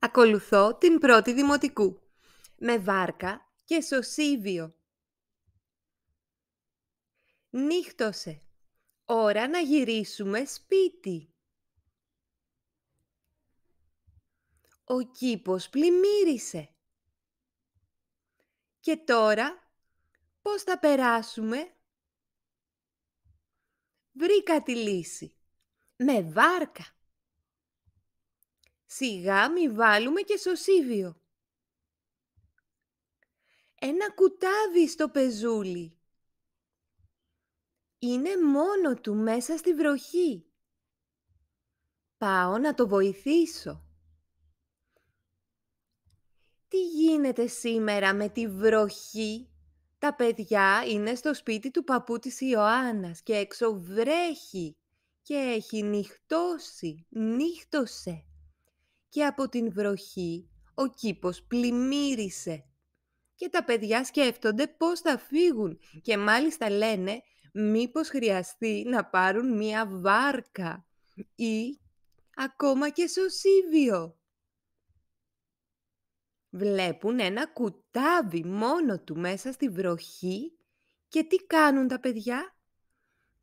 Ακολουθώ την πρώτη δημοτικού. Με βάρκα και σωσίβιο. Νύχτωσε. Ώρα να γυρίσουμε σπίτι. Ο κήπος πλημμύρισε. Και τώρα, πώς θα περάσουμε? Βρήκα τη λύση. Με βάρκα. Σιγά μη βάλουμε και σωσίβιο. Ένα κουτάδι στο πεζούλι. Είναι μόνο του μέσα στη βροχή. Πάω να το βοηθήσω. Τι γίνεται σήμερα με τη βροχή. Τα παιδιά είναι στο σπίτι του παππού της Ιωάννας και έξω βρέχει και έχει νυχτώσει, νύχτωσε και από την βροχή ο κήπος πλημμύρισε. Και τα παιδιά σκέφτονται πώς θα φύγουν και μάλιστα λένε μήπως χρειαστεί να πάρουν μία βάρκα ή ακόμα και σωσίβιο. Βλέπουν ένα κουτάβι μόνο του μέσα στη βροχή και τι κάνουν τα παιδιά.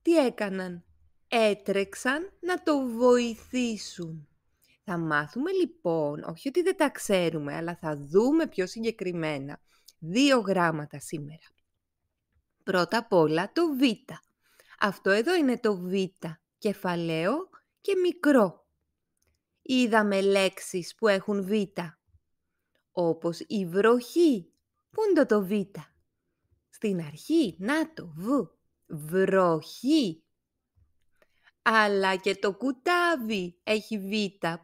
Τι έκαναν. Έτρεξαν να το βοηθήσουν. Θα μάθουμε λοιπόν, όχι ότι δεν τα ξέρουμε, αλλά θα δούμε πιο συγκεκριμένα, δύο γράμματα σήμερα. Πρώτα απ' όλα το β. Αυτό εδώ είναι το β, κεφαλαίο και μικρό. Είδαμε λέξεις που έχουν β, όπως η βροχή. Πού είναι το β? Στην αρχή, να το β. Βροχή. Αλλά και το κουτάβι έχει β.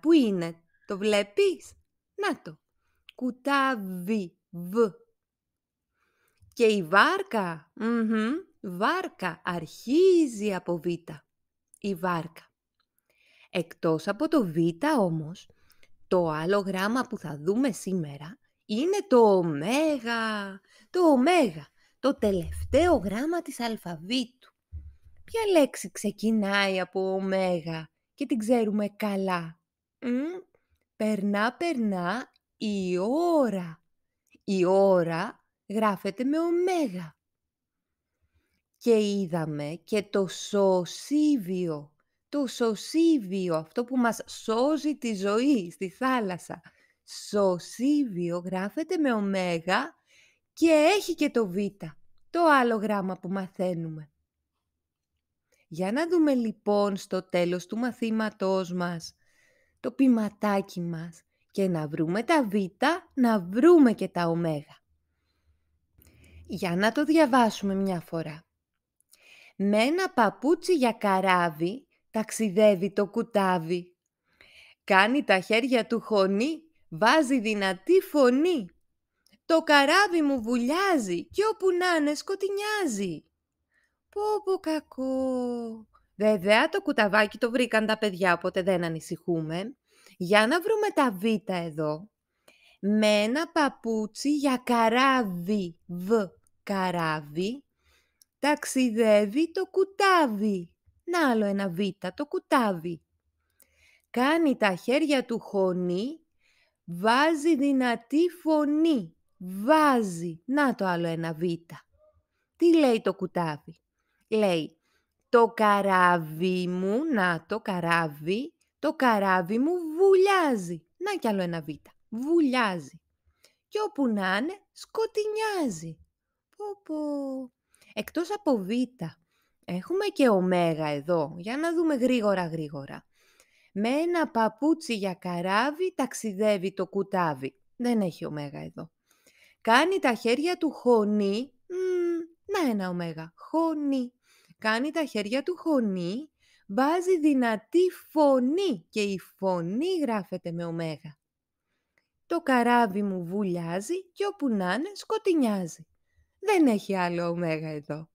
Πού είναι, το βλέπεις? Να το. Κουτάβι, β. Και η βαρκα βάρκα, αρχίζει από β. Η βάρκα. Εκτός από το β όμως, το άλλο γράμμα που θα δούμε σήμερα είναι το ωμέγα. Το ωμέγα, το τελευταίο γράμμα της αλφαβήτ. Ποια λέξη ξεκινάει από ωμέγα και την ξέρουμε καλά. Μ? Περνά, περνά η ώρα. Η ώρα γράφεται με ωμέγα. Και είδαμε και το σωσίβιο. Το σωσίβιο, αυτό που μας σώζει τη ζωή στη θάλασσα. Σωσίβιο γράφεται με ωμέγα και έχει και το β, το άλλο γράμμα που μαθαίνουμε. Για να δούμε λοιπόν στο τέλος του μαθήματός μας το ποιηματάκι μας και να βρούμε τα β, να βρούμε και τα ω. Για να το διαβάσουμε μια φορά. Με ένα παπούτσι για καράβι ταξιδεύει το κουτάβι. Κάνει τα χέρια του χωνή, βάζει δυνατή φωνή. Το καράβι μου βουλιάζει και όπου να είναι σκοτεινιάζει. Πω πω κακό. Βέβαια το κουταβάκι το βρήκαν τα παιδιά, οπότε δεν ανησυχούμε. Για να βρούμε τα β εδώ. Με ένα παπούτσι για καράβι, β, καράβι, ταξιδεύει το κουτάβι. Να άλλο ένα β, το κουτάβι. Κάνει τα χέρια του χωνή, βάζει δυνατή φωνή. Βάζει. Να το άλλο ένα β. Τι λέει το κουτάβι λέει «Το καράβι μου, να το καράβι, το καράβι μου βουλιάζει». Να κι άλλο ένα β, βουλιάζει. Και όπου να είναι, σκοτεινιάζει. Πω, Εκτός από β, έχουμε και ωμέγα εδώ, για να δούμε γρήγορα γρήγορα. Με ένα παπούτσι για καράβι ταξιδεύει το κουτάβι. Δεν έχει ωμέγα εδώ. Κάνει τα χέρια του χωνή. να ένα ωμέγα. χωνή κάνει τα χέρια του χωνή, βάζει δυνατή φωνή και η φωνή γράφεται με ωμέγα. Το καράβι μου βουλιάζει και όπου να είναι σκοτεινιάζει. Δεν έχει άλλο ωμέγα εδώ.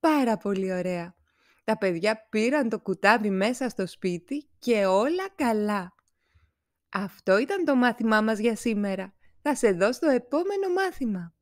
Πάρα πολύ ωραία. Τα παιδιά πήραν το κουτάβι μέσα στο σπίτι και όλα καλά. Αυτό ήταν το μάθημά μας για σήμερα. Θα σε δω στο επόμενο μάθημα.